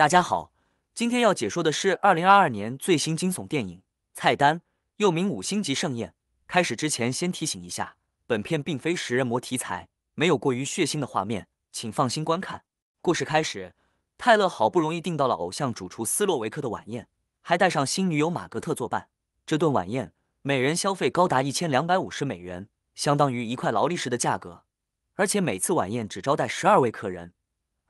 大家好，今天要解说的是二零二二年最新惊悚电影《菜单》，又名《五星级盛宴》。开始之前，先提醒一下，本片并非食人魔题材，没有过于血腥的画面，请放心观看。故事开始，泰勒好不容易订到了偶像主厨斯洛维克的晚宴，还带上新女友玛格特作伴。这顿晚宴每人消费高达一千两百五十美元，相当于一块劳力士的价格，而且每次晚宴只招待十二位客人。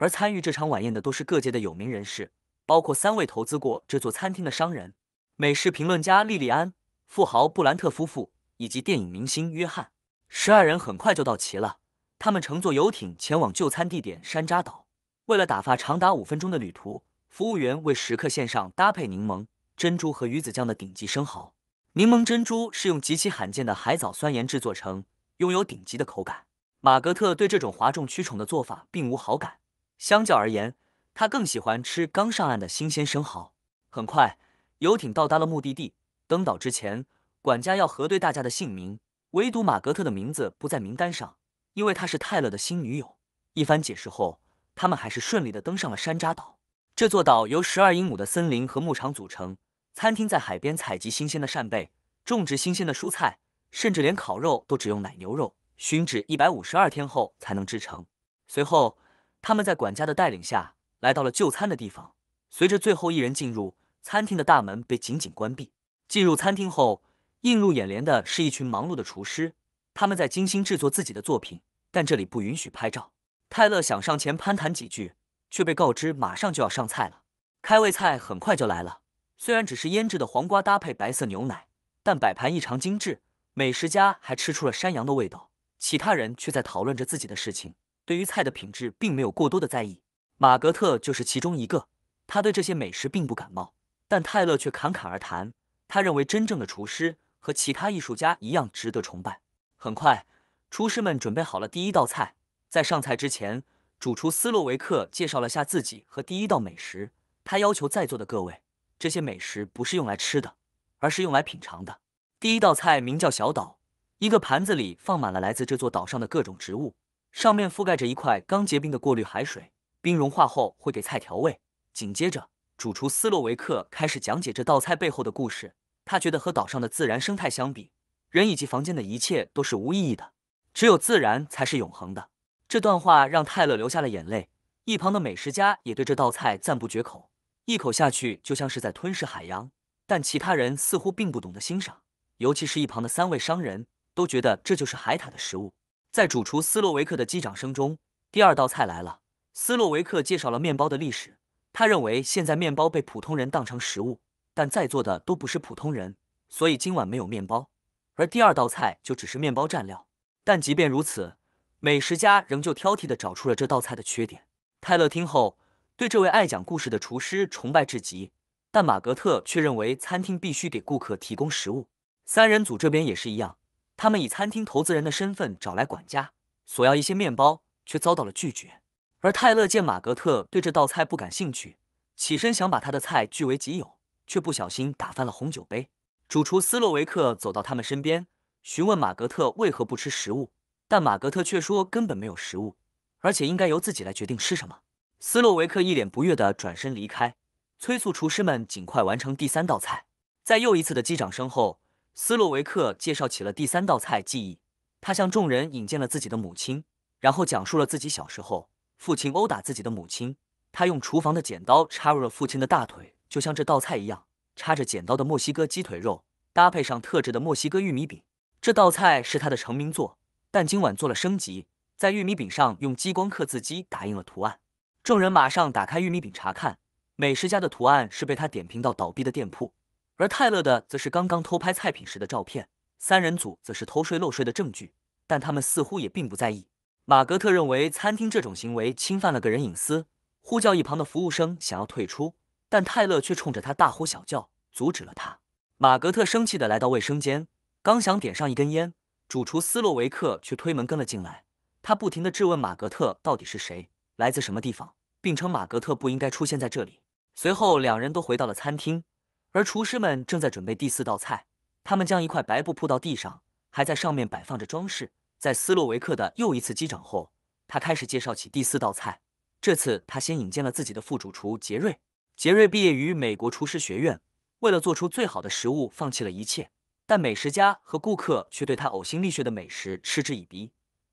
而参与这场晚宴的都是各界的有名人士，包括三位投资过这座餐厅的商人、美食评论家莉莉安、富豪布兰特夫妇以及电影明星约翰。十二人很快就到齐了，他们乘坐游艇前往就餐地点山楂岛。为了打发长达五分钟的旅途，服务员为食客献上搭配柠檬、珍珠和鱼子酱的顶级生蚝。柠檬珍珠是用极其罕见的海藻酸盐制作成，拥有顶级的口感。马格特对这种哗众取宠的做法并无好感。相较而言，他更喜欢吃刚上岸的新鲜生蚝。很快，游艇到达了目的地。登岛之前，管家要核对大家的姓名，唯独马格特的名字不在名单上，因为她是泰勒的新女友。一番解释后，他们还是顺利的登上了山楂岛。这座岛由十二英亩的森林和牧场组成。餐厅在海边采集新鲜的扇贝，种植新鲜的蔬菜，甚至连烤肉都只用奶牛肉，熏制一百五十二天后才能制成。随后。他们在管家的带领下来到了就餐的地方。随着最后一人进入餐厅的大门被紧紧关闭。进入餐厅后，映入眼帘的是一群忙碌的厨师，他们在精心制作自己的作品。但这里不允许拍照。泰勒想上前攀谈几句，却被告知马上就要上菜了。开胃菜很快就来了，虽然只是腌制的黄瓜搭配白色牛奶，但摆盘异常精致。美食家还吃出了山羊的味道。其他人却在讨论着自己的事情。对于菜的品质并没有过多的在意，马格特就是其中一个。他对这些美食并不感冒，但泰勒却侃侃而谈。他认为真正的厨师和其他艺术家一样值得崇拜。很快，厨师们准备好了第一道菜。在上菜之前，主厨斯洛维克介绍了下自己和第一道美食。他要求在座的各位，这些美食不是用来吃的，而是用来品尝的。第一道菜名叫“小岛”，一个盘子里放满了来自这座岛上的各种植物。上面覆盖着一块刚结冰的过滤海水，冰融化后会给菜调味。紧接着，主厨斯洛维克开始讲解这道菜背后的故事。他觉得和岛上的自然生态相比，人以及房间的一切都是无意义的，只有自然才是永恒的。这段话让泰勒流下了眼泪。一旁的美食家也对这道菜赞不绝口，一口下去就像是在吞噬海洋。但其他人似乎并不懂得欣赏，尤其是一旁的三位商人，都觉得这就是海獭的食物。在主厨斯洛维克的击掌声中，第二道菜来了。斯洛维克介绍了面包的历史。他认为现在面包被普通人当成食物，但在座的都不是普通人，所以今晚没有面包。而第二道菜就只是面包蘸料。但即便如此，美食家仍旧挑剔的找出了这道菜的缺点。泰勒听后对这位爱讲故事的厨师崇拜至极，但马格特却认为餐厅必须给顾客提供食物。三人组这边也是一样。他们以餐厅投资人的身份找来管家，索要一些面包，却遭到了拒绝。而泰勒见马格特对这道菜不感兴趣，起身想把他的菜据为己有，却不小心打翻了红酒杯。主厨斯洛维克走到他们身边，询问马格特为何不吃食物，但马格特却说根本没有食物，而且应该由自己来决定吃什么。斯洛维克一脸不悦地转身离开，催促厨师们尽快完成第三道菜。在又一次的击掌声后。斯洛维克介绍起了第三道菜记忆，他向众人引荐了自己的母亲，然后讲述了自己小时候父亲殴打自己的母亲，他用厨房的剪刀插入了父亲的大腿，就像这道菜一样，插着剪刀的墨西哥鸡腿肉搭配上特制的墨西哥玉米饼，这道菜是他的成名作，但今晚做了升级，在玉米饼上用激光刻字机打印了图案。众人马上打开玉米饼查看，美食家的图案是被他点评到倒闭的店铺。而泰勒的则是刚刚偷拍菜品时的照片，三人组则是偷税漏税的证据，但他们似乎也并不在意。马格特认为餐厅这种行为侵犯了个人隐私，呼叫一旁的服务生想要退出，但泰勒却冲着他大呼小叫，阻止了他。马格特生气的来到卫生间，刚想点上一根烟，主厨斯洛维克却推门跟了进来，他不停的质问马格特到底是谁，来自什么地方，并称马格特不应该出现在这里。随后，两人都回到了餐厅。而厨师们正在准备第四道菜，他们将一块白布铺到地上，还在上面摆放着装饰。在斯洛维克的又一次击掌后，他开始介绍起第四道菜。这次，他先引荐了自己的副主厨杰瑞。杰瑞毕业于美国厨师学院，为了做出最好的食物，放弃了一切。但美食家和顾客却对他呕心沥血的美食嗤之以鼻。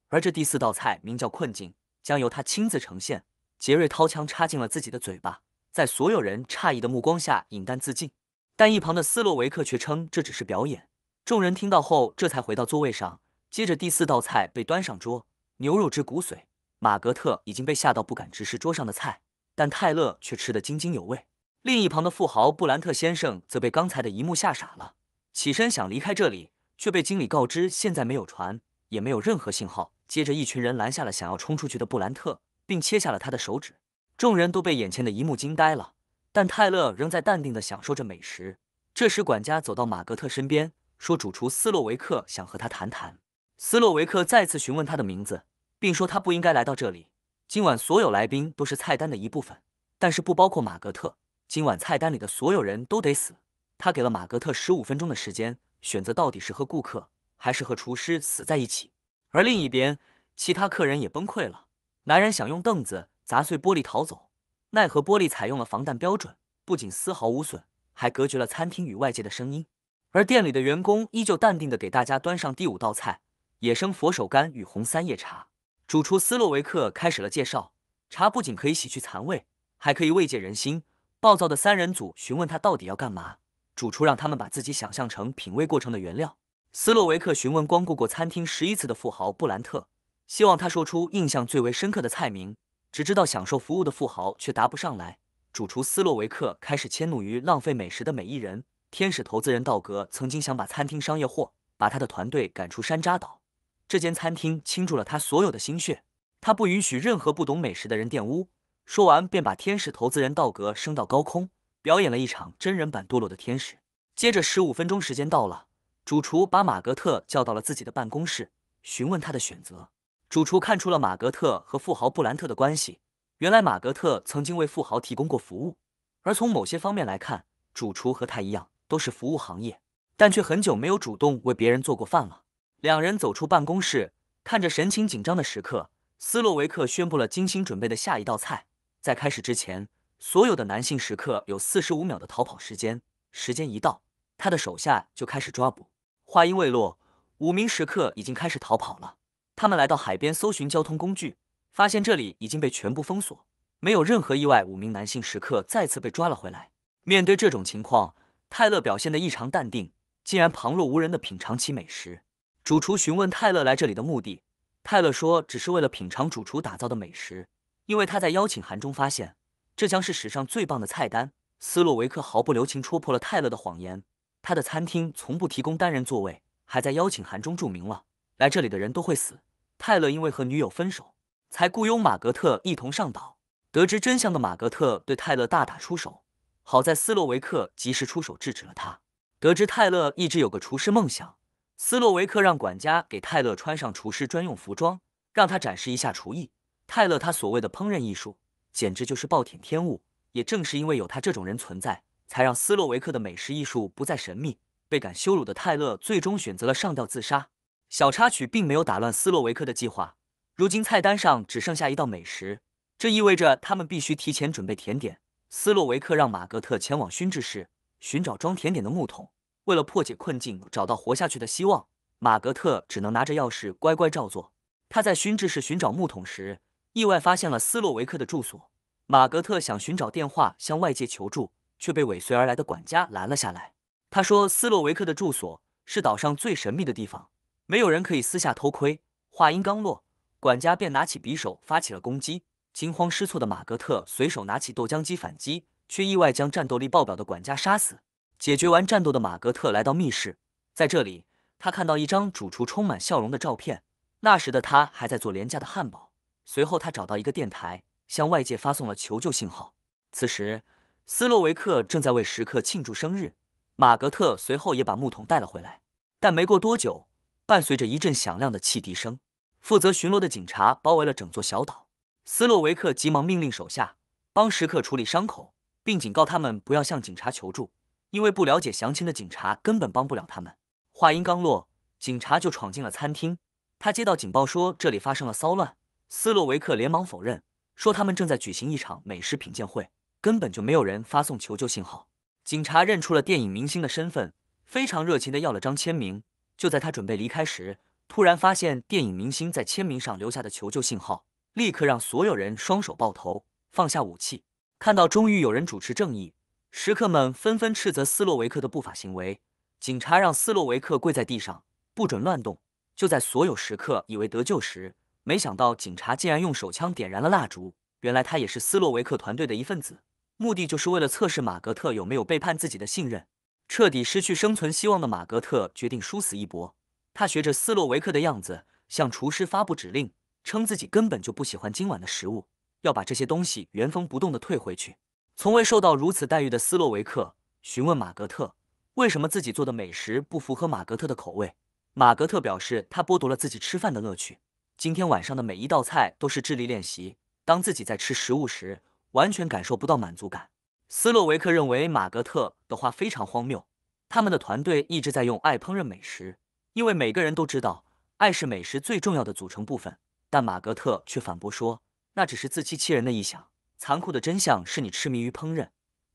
而这第四道菜名叫“困境”，将由他亲自呈现。杰瑞掏枪插进了自己的嘴巴，在所有人诧异的目光下饮弹自尽。但一旁的斯洛维克却称这只是表演。众人听到后，这才回到座位上。接着，第四道菜被端上桌——牛肉汁骨髓。马格特已经被吓到不敢直视桌上的菜，但泰勒却吃得津津有味。另一旁的富豪布兰特先生则被刚才的一幕吓傻了，起身想离开这里，却被经理告知现在没有船，也没有任何信号。接着，一群人拦下了想要冲出去的布兰特，并切下了他的手指。众人都被眼前的一幕惊呆了。但泰勒仍在淡定地享受着美食。这时，管家走到马格特身边，说：“主厨斯洛维克想和他谈谈。”斯洛维克再次询问他的名字，并说他不应该来到这里。今晚所有来宾都是菜单的一部分，但是不包括马格特。今晚菜单里的所有人都得死。他给了马格特十五分钟的时间，选择到底是和顾客还是和厨师死在一起。而另一边，其他客人也崩溃了。男人想用凳子砸碎玻璃逃走。奈何玻璃采用了防弹标准，不仅丝毫无损，还隔绝了餐厅与外界的声音。而店里的员工依旧淡定地给大家端上第五道菜——野生佛手柑与红三叶茶。主厨斯洛维克开始了介绍：茶不仅可以洗去残味，还可以慰藉人心。暴躁的三人组询问他到底要干嘛。主厨让他们把自己想象成品味过程的原料。斯洛维克询问光顾过餐厅十一次的富豪布兰特，希望他说出印象最为深刻的菜名。只知道享受服务的富豪却答不上来。主厨斯洛维克开始迁怒于浪费美食的每一人。天使投资人道格曾经想把餐厅商业化，把他的团队赶出山楂岛。这间餐厅倾注了他所有的心血，他不允许任何不懂美食的人玷污。说完，便把天使投资人道格升到高空，表演了一场真人版堕落的天使。接着，十五分钟时间到了，主厨把马格特叫到了自己的办公室，询问他的选择。主厨看出了马格特和富豪布兰特的关系，原来马格特曾经为富豪提供过服务，而从某些方面来看，主厨和他一样都是服务行业，但却很久没有主动为别人做过饭了。两人走出办公室，看着神情紧张的食客，斯洛维克宣布了精心准备的下一道菜。在开始之前，所有的男性食客有四十五秒的逃跑时间。时间一到，他的手下就开始抓捕。话音未落，五名食客已经开始逃跑了。他们来到海边搜寻交通工具，发现这里已经被全部封锁，没有任何意外，五名男性食客再次被抓了回来。面对这种情况，泰勒表现得异常淡定，竟然旁若无人地品尝起美食。主厨询问泰勒来这里的目的，泰勒说只是为了品尝主厨打造的美食，因为他在邀请函中发现这将是史上最棒的菜单。斯洛维克毫不留情戳破了泰勒的谎言，他的餐厅从不提供单人座位，还在邀请函中注明了来这里的人都会死。泰勒因为和女友分手，才雇佣马格特一同上岛。得知真相的马格特对泰勒大打出手，好在斯洛维克及时出手制止了他。得知泰勒一直有个厨师梦想，斯洛维克让管家给泰勒穿上厨师专用服装，让他展示一下厨艺。泰勒他所谓的烹饪艺术，简直就是暴殄天物。也正是因为有他这种人存在，才让斯洛维克的美食艺术不再神秘。倍感羞辱的泰勒，最终选择了上吊自杀。小插曲并没有打乱斯洛维克的计划。如今菜单上只剩下一道美食，这意味着他们必须提前准备甜点。斯洛维克让马格特前往熏制室寻找装甜点的木桶。为了破解困境，找到活下去的希望，马格特只能拿着钥匙乖乖照做。他在熏制室寻找木桶时，意外发现了斯洛维克的住所。马格特想寻找电话向外界求助，却被尾随而来的管家拦了下来。他说斯洛维克的住所是岛上最神秘的地方。没有人可以私下偷窥。话音刚落，管家便拿起匕首发起了攻击。惊慌失措的马格特随手拿起豆浆机反击，却意外将战斗力爆表的管家杀死。解决完战斗的马格特来到密室，在这里，他看到一张主厨充满笑容的照片。那时的他还在做廉价的汉堡。随后，他找到一个电台，向外界发送了求救信号。此时，斯洛维克正在为食客庆祝生日。马格特随后也把木桶带了回来，但没过多久。伴随着一阵响亮的汽笛声，负责巡逻的警察包围了整座小岛。斯洛维克急忙命令手下帮食客处理伤口，并警告他们不要向警察求助，因为不了解详情的警察根本帮不了他们。话音刚落，警察就闯进了餐厅。他接到警报说这里发生了骚乱，斯洛维克连忙否认，说他们正在举行一场美食品鉴会，根本就没有人发送求救信号。警察认出了电影明星的身份，非常热情地要了张签名。就在他准备离开时，突然发现电影明星在签名上留下的求救信号，立刻让所有人双手抱头，放下武器。看到终于有人主持正义，食客们纷纷斥责斯洛维克的不法行为。警察让斯洛维克跪在地上，不准乱动。就在所有食客以为得救时，没想到警察竟然用手枪点燃了蜡烛。原来他也是斯洛维克团队的一份子，目的就是为了测试马格特有没有背叛自己的信任。彻底失去生存希望的马格特决定殊死一搏。他学着斯洛维克的样子，向厨师发布指令，称自己根本就不喜欢今晚的食物，要把这些东西原封不动的退回去。从未受到如此待遇的斯洛维克询问马格特，为什么自己做的美食不符合马格特的口味。马格特表示，他剥夺了自己吃饭的乐趣。今天晚上的每一道菜都是智力练习。当自己在吃食物时，完全感受不到满足感。斯洛维克认为马格特的话非常荒谬。他们的团队一直在用爱烹饪美食，因为每个人都知道爱是美食最重要的组成部分。但马格特却反驳说，那只是自欺欺人的臆想。残酷的真相是你痴迷于烹饪，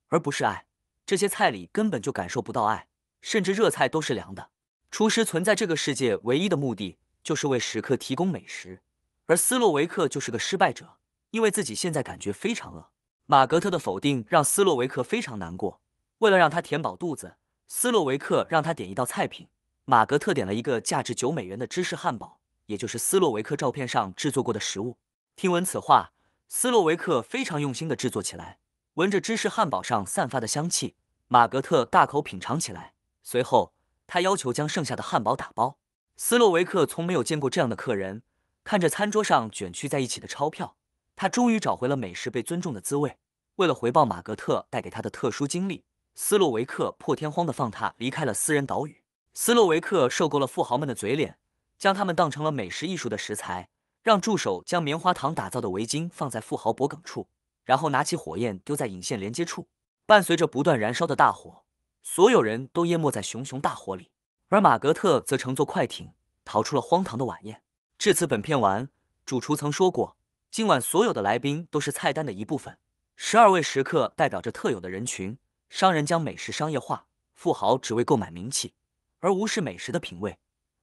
而不是爱。这些菜里根本就感受不到爱，甚至热菜都是凉的。厨师存在这个世界唯一的目的就是为食客提供美食，而斯洛维克就是个失败者，因为自己现在感觉非常饿。马格特的否定让斯洛维克非常难过。为了让他填饱肚子，斯洛维克让他点一道菜品。马格特点了一个价值九美元的芝士汉堡，也就是斯洛维克照片上制作过的食物。听闻此话，斯洛维克非常用心地制作起来。闻着芝士汉堡上散发的香气，马格特大口品尝起来。随后，他要求将剩下的汉堡打包。斯洛维克从没有见过这样的客人，看着餐桌上卷曲在一起的钞票。他终于找回了美食被尊重的滋味。为了回报马格特带给他的特殊经历，斯洛维克破天荒地放他离开了私人岛屿。斯洛维克受够了富豪们的嘴脸，将他们当成了美食艺术的食材，让助手将棉花糖打造的围巾放在富豪脖梗处，然后拿起火焰丢在引线连接处。伴随着不断燃烧的大火，所有人都淹没在熊熊大火里，而马格特则乘坐快艇逃出了荒唐的晚宴。至此，本片完。主厨曾说过。今晚所有的来宾都是菜单的一部分，十二位食客代表着特有的人群。商人将美食商业化，富豪只为购买名气，而无视美食的品味，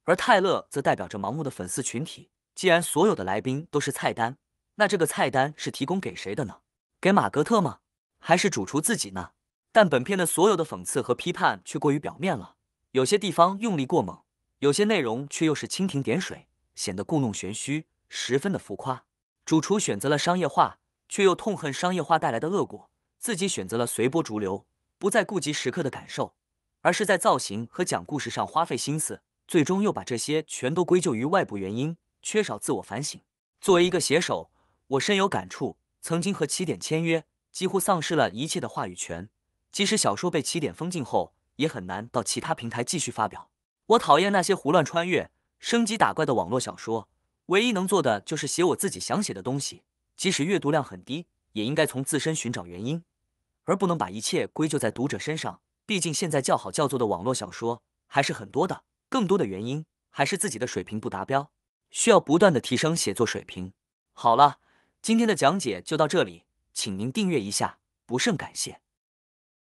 而泰勒则代表着盲目的粉丝群体。既然所有的来宾都是菜单，那这个菜单是提供给谁的呢？给马格特吗？还是主厨自己呢？但本片的所有的讽刺和批判却过于表面了，有些地方用力过猛，有些内容却又是蜻蜓点水，显得故弄玄虚，十分的浮夸。主厨选择了商业化，却又痛恨商业化带来的恶果。自己选择了随波逐流，不再顾及食客的感受，而是在造型和讲故事上花费心思。最终又把这些全都归咎于外部原因，缺少自我反省。作为一个写手，我深有感触。曾经和起点签约，几乎丧失了一切的话语权。即使小说被起点封禁后，也很难到其他平台继续发表。我讨厌那些胡乱穿越、升级打怪的网络小说。唯一能做的就是写我自己想写的东西，即使阅读量很低，也应该从自身寻找原因，而不能把一切归咎在读者身上。毕竟现在叫好叫座的网络小说还是很多的，更多的原因还是自己的水平不达标，需要不断的提升写作水平。好了，今天的讲解就到这里，请您订阅一下，不胜感谢。